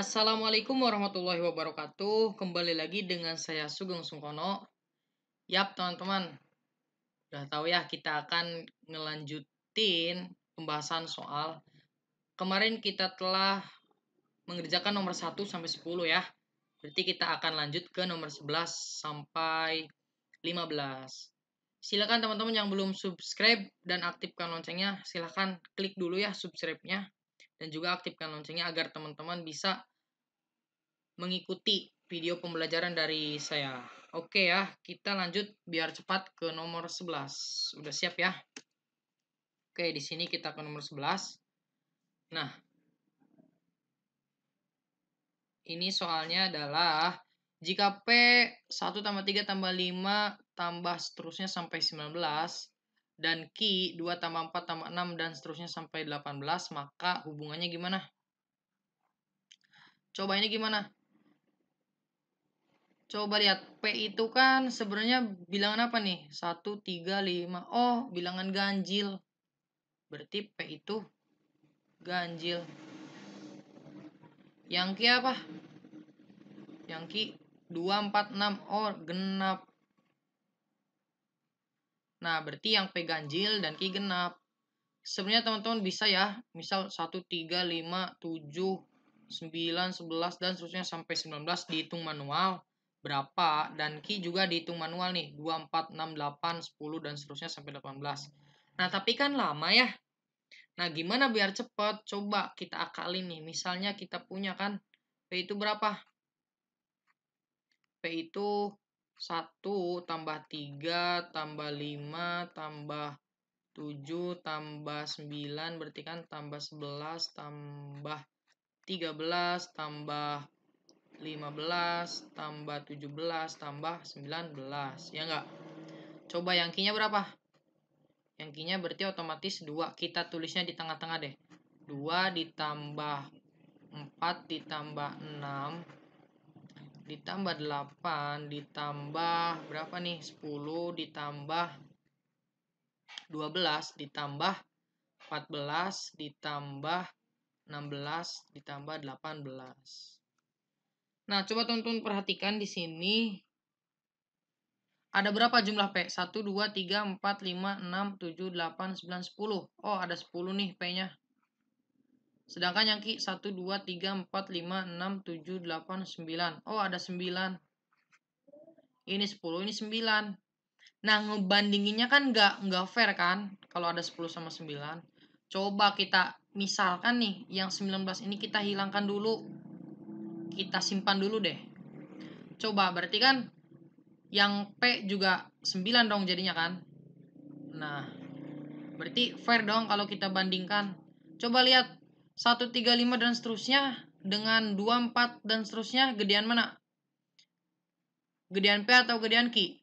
Assalamualaikum warahmatullahi wabarakatuh. Kembali lagi dengan saya Sugeng Sungkono. Yap, teman-teman. Udah tahu ya kita akan ngelanjutin pembahasan soal kemarin kita telah mengerjakan nomor 1 sampai 10 ya. Berarti kita akan lanjut ke nomor 11 sampai 15. Silakan teman-teman yang belum subscribe dan aktifkan loncengnya, silakan klik dulu ya subscribe-nya dan juga aktifkan loncengnya agar teman-teman bisa mengikuti video pembelajaran dari saya. Oke ya, kita lanjut biar cepat ke nomor 11. Udah siap ya? Oke, di sini kita ke nomor 11. Nah, ini soalnya adalah jika P 1 tambah 3 tambah 5 tambah seterusnya sampai 19, dan Q 2 tambah 4 tambah 6 dan seterusnya sampai 18, maka hubungannya gimana? Coba ini gimana? Coba lihat P itu kan sebenarnya bilangan apa nih? 1 3 5. Oh, bilangan ganjil. Berarti P itu ganjil. Yang Ki apa? Yang Ki 2 4 6. Oh, genap. Nah, berarti yang P ganjil dan Ki genap. Sebenarnya teman-teman bisa ya, misal 1 3 5 7 9 11 dan seterusnya sampai 19 dihitung manual berapa dan key juga dihitung manual nih 2, 4, 6, 8, 10 dan seterusnya sampai 18 nah tapi kan lama ya nah gimana biar cepat coba kita akalin nih misalnya kita punya kan P itu berapa P itu 1 tambah 3 tambah 5 tambah 7 tambah 9 berarti kan tambah 11 tambah 13 tambah 15 tambah 17 tambah 19. Ya enggak? Coba yang kinya berapa? Yang kinya berarti otomatis 2. Kita tulisnya di tengah-tengah deh. 2 ditambah 4 ditambah 6 ditambah 8 ditambah berapa nih? 10 ditambah 12 ditambah 14 ditambah 16 ditambah 18. Nah, coba teman-teman perhatikan di sini. Ada berapa jumlah P? 1, 2, 3, 4, 5, 6, 7, 8, 9, 10. Oh, ada 10 nih P-nya. Sedangkan yang Ki 1, 2, 3, 4, 5, 6, 7, 8, 9. Oh, ada 9. Ini 10, ini 9. Nah, ngebandinginnya kan nggak, nggak fair kan? Kalau ada 10 sama 9. Coba kita misalkan nih, yang 19 ini kita hilangkan dulu kita simpan dulu deh. Coba berarti kan yang P juga 9 dong jadinya kan. Nah, berarti fair dong kalau kita bandingkan. Coba lihat 135 dan seterusnya dengan 24 dan seterusnya gedean mana? Gedean P atau gedean Q?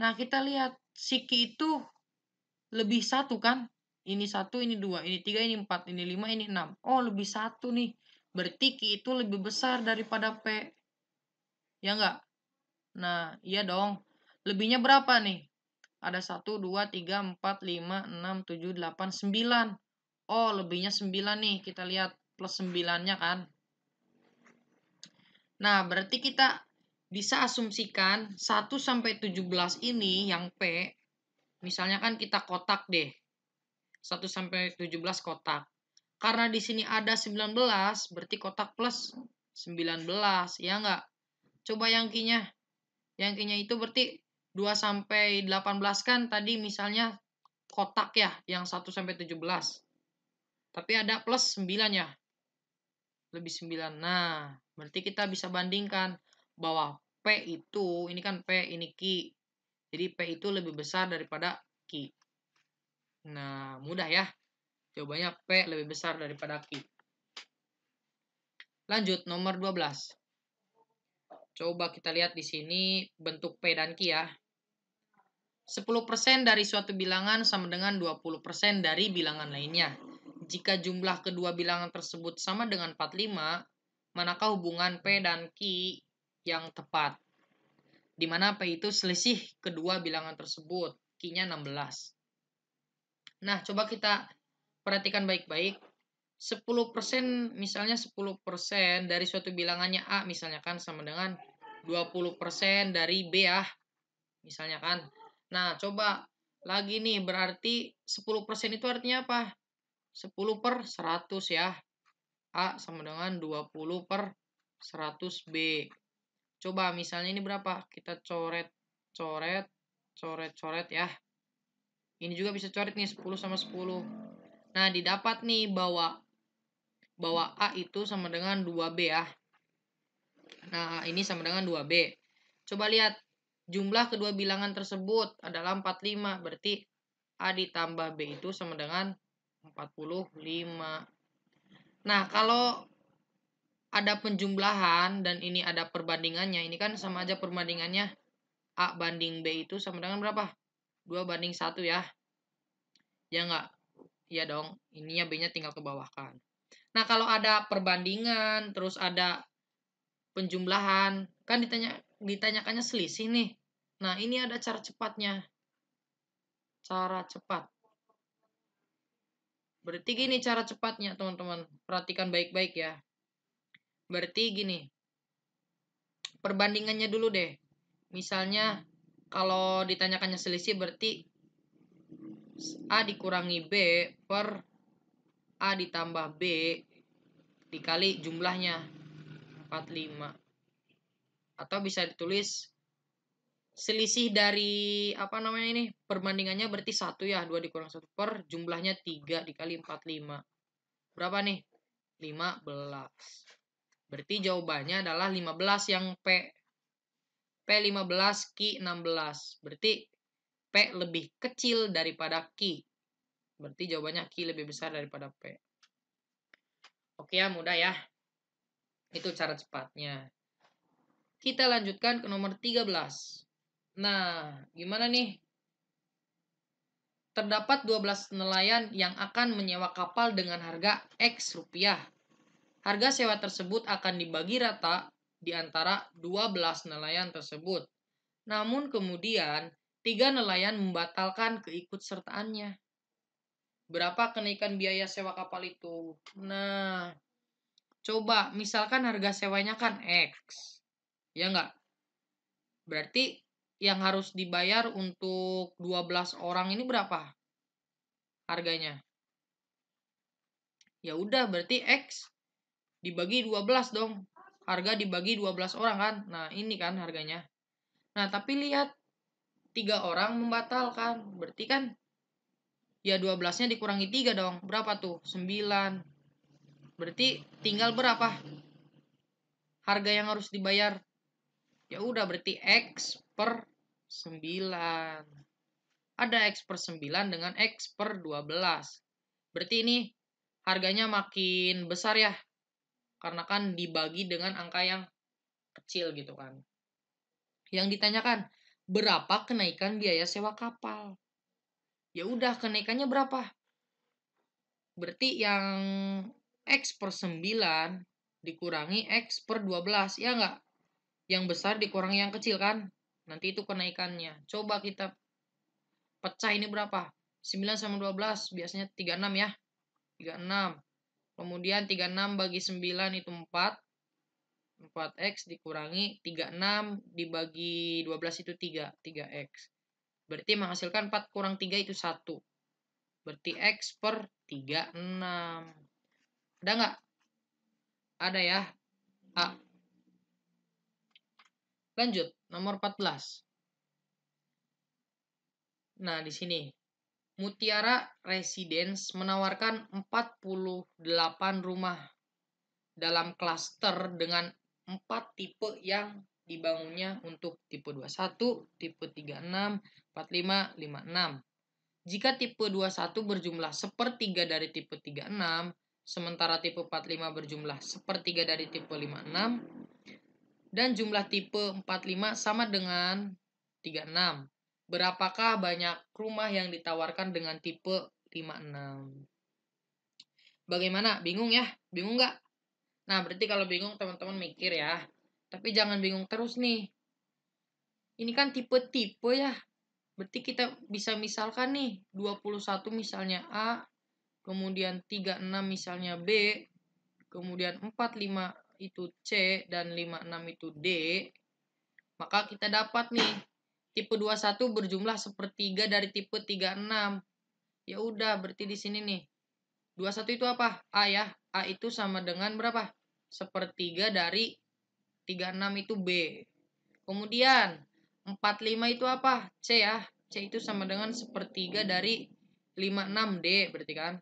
Nah, kita lihat si Q itu lebih satu kan? Ini satu, ini dua, ini tiga, ini empat, ini lima, ini enam. Oh, lebih satu nih. Berarti Q itu lebih besar daripada P. Ya enggak? Nah, iya dong. Lebihnya berapa nih? Ada 1, 2, 3, 4, 5, 6, 7, 8, 9. Oh, lebihnya 9 nih. Kita lihat plus 9-nya kan. Nah, berarti kita bisa asumsikan 1 sampai 17 ini yang P. Misalnya kan kita kotak deh. 1 sampai 17 kotak. Karena di sini ada 19, berarti kotak plus 19, ya enggak? Coba yang kinya. Yang kinya itu berarti 2 sampai 18 kan tadi misalnya kotak ya, yang 1 sampai 17. Tapi ada plus 9 ya. Lebih 9. Nah, berarti kita bisa bandingkan bahwa P itu, ini kan P, ini Ki. Jadi P itu lebih besar daripada Ki. Nah, mudah ya. Jawabannya P lebih besar daripada Q. Lanjut, nomor 12. Coba kita lihat di sini bentuk P dan Q ya. 10% dari suatu bilangan sama dengan 20% dari bilangan lainnya. Jika jumlah kedua bilangan tersebut sama dengan 45, manakah hubungan P dan Q yang tepat? Di mana P itu selisih kedua bilangan tersebut, Q-nya 16. Nah, coba kita perhatikan baik-baik 10% misalnya 10% dari suatu bilangannya A misalnya kan sama dengan 20% dari B ya misalnya kan nah coba lagi nih berarti 10% itu artinya apa 10 per 100 ya A sama dengan 20 per 100 B coba misalnya ini berapa kita coret coret coret coret ya ini juga bisa coret nih 10 sama 10 Nah, didapat nih bahwa bahwa A itu sama dengan 2B ya. Ah. Nah, ini sama dengan 2B. Coba lihat jumlah kedua bilangan tersebut adalah 45, berarti A ditambah B itu sama dengan 45. Nah, kalau ada penjumlahan dan ini ada perbandingannya, ini kan sama aja perbandingannya A banding B itu sama dengan berapa? 2 banding 1 ya. Ya enggak? Iya dong, ininya B-nya tinggal ke kan. Nah, kalau ada perbandingan, terus ada penjumlahan, kan ditanya ditanyakannya selisih nih. Nah, ini ada cara cepatnya. Cara cepat. Berarti gini cara cepatnya, teman-teman. Perhatikan baik-baik ya. Berarti gini. Perbandingannya dulu deh. Misalnya kalau ditanyakannya selisih berarti A dikurangi B per A ditambah B dikali jumlahnya 45 atau bisa ditulis selisih dari apa namanya ini perbandingannya berarti satu ya 2 dikurang satu per jumlahnya 3 dikali 45 berapa nih 15 berarti jawabannya adalah 15 yang P P 15 Q 16 berarti P lebih kecil daripada Q. Berarti jawabannya Q lebih besar daripada P. Oke ya, mudah ya. Itu cara cepatnya. Kita lanjutkan ke nomor 13. Nah, gimana nih? Terdapat 12 nelayan yang akan menyewa kapal dengan harga X rupiah. Harga sewa tersebut akan dibagi rata di antara 12 nelayan tersebut. Namun kemudian Tiga nelayan membatalkan keikutsertaannya. Berapa kenaikan biaya sewa kapal itu? Nah, coba misalkan harga sewanya kan X. Ya enggak? Berarti yang harus dibayar untuk 12 orang ini berapa harganya? Ya udah berarti X dibagi 12 dong. Harga dibagi 12 orang kan. Nah, ini kan harganya. Nah, tapi lihat tiga orang membatalkan. Berarti kan ya 12-nya dikurangi tiga dong. Berapa tuh? 9. Berarti tinggal berapa? Harga yang harus dibayar. Ya udah berarti X per 9. Ada X per 9 dengan X per 12. Berarti ini harganya makin besar ya. Karena kan dibagi dengan angka yang kecil gitu kan. Yang ditanyakan, berapa kenaikan biaya sewa kapal. Ya udah kenaikannya berapa? Berarti yang X per 9 dikurangi X per 12, ya enggak? Yang besar dikurangi yang kecil kan? Nanti itu kenaikannya. Coba kita pecah ini berapa? 9 sama 12, biasanya 36 ya. 36. Kemudian 36 bagi 9 itu 4. 4x dikurangi 36 dibagi 12 itu 3, 3x. Berarti menghasilkan 4 kurang 3 itu 1. Berarti x per 36. Ada nggak? Ada ya. A. Lanjut, nomor 14. Nah, di sini. Mutiara Residence menawarkan 48 rumah dalam klaster dengan empat tipe yang dibangunnya untuk tipe 21, tipe 36, 45, 56. Jika tipe 21 berjumlah sepertiga dari tipe 36, sementara tipe 45 berjumlah sepertiga dari tipe 56, dan jumlah tipe 45 sama dengan 36. Berapakah banyak rumah yang ditawarkan dengan tipe 56? Bagaimana? Bingung ya? Bingung nggak? Nah, berarti kalau bingung teman-teman mikir ya. Tapi jangan bingung terus nih. Ini kan tipe-tipe ya. Berarti kita bisa misalkan nih 21 misalnya A, kemudian 36 misalnya B, kemudian 45 itu C dan 56 itu D. Maka kita dapat nih tipe 21 berjumlah sepertiga dari tipe 36. Ya udah, berarti di sini nih 21 itu apa? A ya. A itu sama dengan berapa? Sepertiga dari 36 itu B. Kemudian 45 itu apa? C ya. C itu sama dengan sepertiga dari 56 D berarti kan.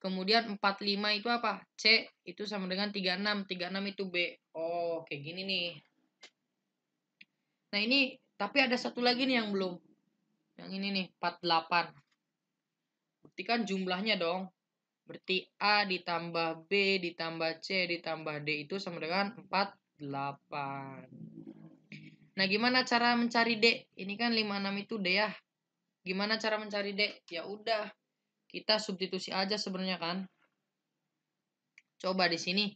Kemudian 45 itu apa? C itu sama dengan 36. 36 itu B. Oh, kayak gini nih. Nah ini, tapi ada satu lagi nih yang belum. Yang ini nih, 48. Berarti kan jumlahnya dong. Berarti A ditambah B ditambah C ditambah D itu sama dengan 48. Nah, gimana cara mencari D? Ini kan 56 itu D ya. Gimana cara mencari D? Ya udah, kita substitusi aja sebenarnya kan. Coba di sini.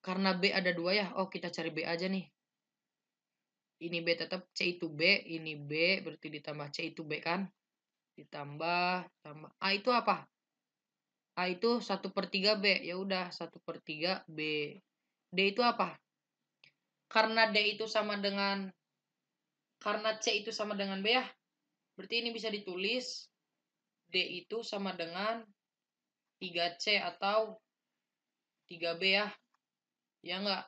Karena B ada dua ya, oh kita cari B aja nih. Ini B tetap C itu B, ini B, berarti ditambah C itu B kan ditambah sama A itu apa? A itu satu per tiga B. Ya udah satu per tiga B. D itu apa? Karena D itu sama dengan karena C itu sama dengan B ya. Berarti ini bisa ditulis D itu sama dengan 3C atau 3B ya. Ya enggak?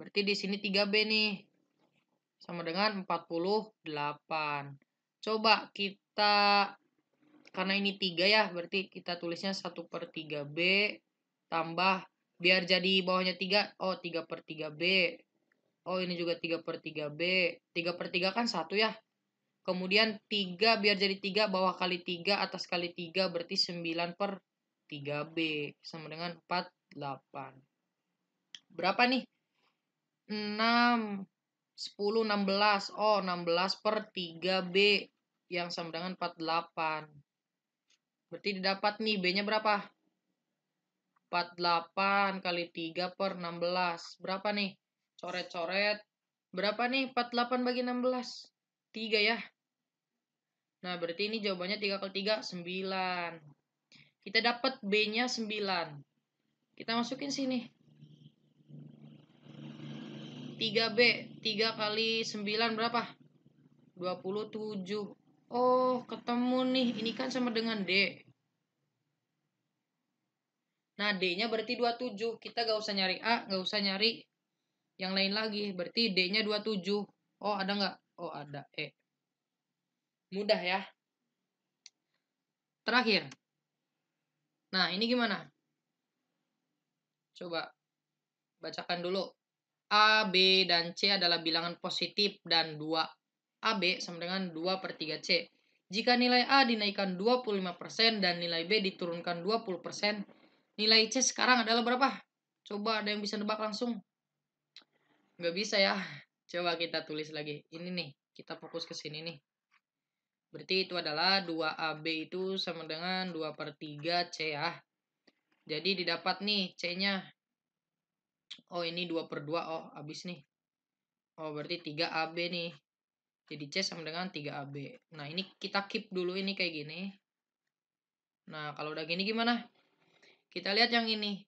Berarti di sini 3B nih. Sama dengan 48. Coba kita kita karena ini tiga ya berarti kita tulisnya satu per tiga b tambah biar jadi bawahnya tiga oh tiga per tiga b oh ini juga tiga per tiga b tiga per tiga kan satu ya kemudian tiga biar jadi tiga bawah kali tiga atas kali tiga berarti sembilan per tiga b sama dengan empat delapan berapa nih enam sepuluh enam belas oh enam belas per tiga b yang sama dengan 48. Berarti didapat nih B-nya berapa? 48 kali 3 per 16. Berapa nih? Coret-coret. Berapa nih 48 bagi 16? 3 ya. Nah, berarti ini jawabannya 3 kali 3, 9. Kita dapat B-nya 9. Kita masukin sini. 3B, 3 kali 9 berapa? 27. Oh, ketemu nih. Ini kan sama dengan D. Nah, D-nya berarti 27. Kita gak usah nyari A, gak usah nyari yang lain lagi. Berarti D-nya 27. Oh, ada nggak? Oh, ada. E. Mudah ya. Terakhir. Nah, ini gimana? Coba bacakan dulu. A, B, dan C adalah bilangan positif dan 2 AB sama dengan 2 per 3C. Jika nilai A dinaikkan 25% dan nilai B diturunkan 20%, nilai C sekarang adalah berapa? Coba ada yang bisa nebak langsung. Nggak bisa ya. Coba kita tulis lagi. Ini nih, kita fokus ke sini nih. Berarti itu adalah 2AB itu sama dengan 2 per 3C ya. Jadi didapat nih C-nya. Oh ini 2 per 2. Oh habis nih. Oh berarti 3AB nih. Jadi C sama dengan 3AB. Nah, ini kita keep dulu ini kayak gini. Nah, kalau udah gini gimana? Kita lihat yang ini.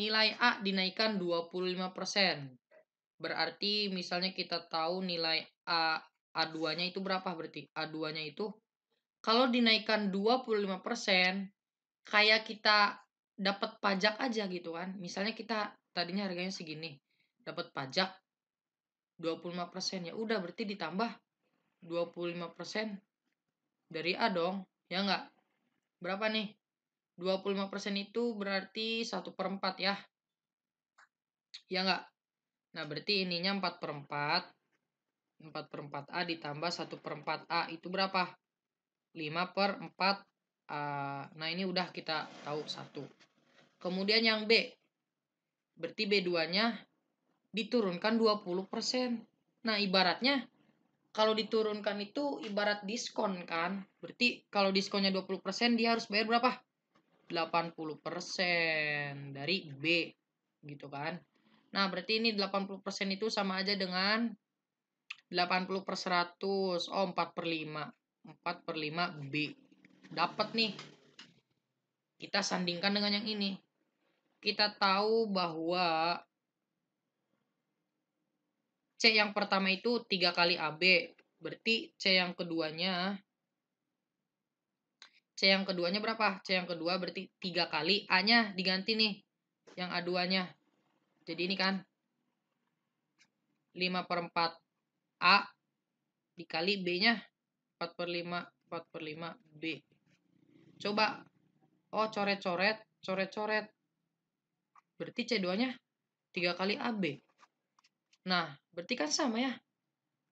Nilai A dinaikkan 25%. Berarti misalnya kita tahu nilai A A2-nya itu berapa berarti? A2-nya itu kalau dinaikkan 25% kayak kita dapat pajak aja gitu kan. Misalnya kita tadinya harganya segini, dapat pajak 25% ya udah berarti ditambah 25% dari A dong, ya nggak? Berapa nih? 25% itu berarti 1 per 4 ya. Ya nggak? Nah, berarti ininya 4 per 4. 4 per 4A ditambah 1 per 4A itu berapa? 5 per 4A. Nah, ini udah kita tahu 1. Kemudian yang B. Berarti B2-nya diturunkan 20%. Nah, ibaratnya kalau diturunkan itu ibarat diskon kan. Berarti kalau diskonnya 20% dia harus bayar berapa? 80% dari B gitu kan. Nah, berarti ini 80% itu sama aja dengan 80 per 100. Oh, 4 per 5. 4 per 5 B. Dapat nih. Kita sandingkan dengan yang ini. Kita tahu bahwa yang pertama itu 3 kali AB. Berarti C yang keduanya C yang keduanya berapa? C yang kedua berarti 3 kali. A-nya diganti nih. Yang A2-nya. Jadi ini kan 5 per 4 A dikali B-nya 4 per 5, 4 per 5 B. Coba. Oh, coret-coret, coret-coret. Berarti C2-nya 3 kali AB. Nah, berarti kan sama ya.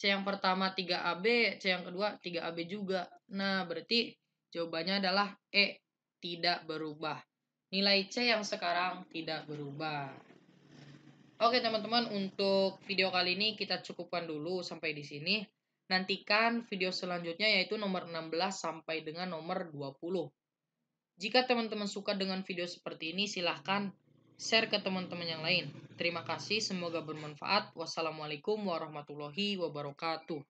C yang pertama 3AB, C yang kedua 3AB juga. Nah, berarti jawabannya adalah E, tidak berubah. Nilai C yang sekarang tidak berubah. Oke teman-teman, untuk video kali ini kita cukupkan dulu sampai di sini. Nantikan video selanjutnya yaitu nomor 16 sampai dengan nomor 20. Jika teman-teman suka dengan video seperti ini, silahkan share ke teman-teman yang lain. Terima kasih, semoga bermanfaat. Wassalamualaikum warahmatullahi wabarakatuh.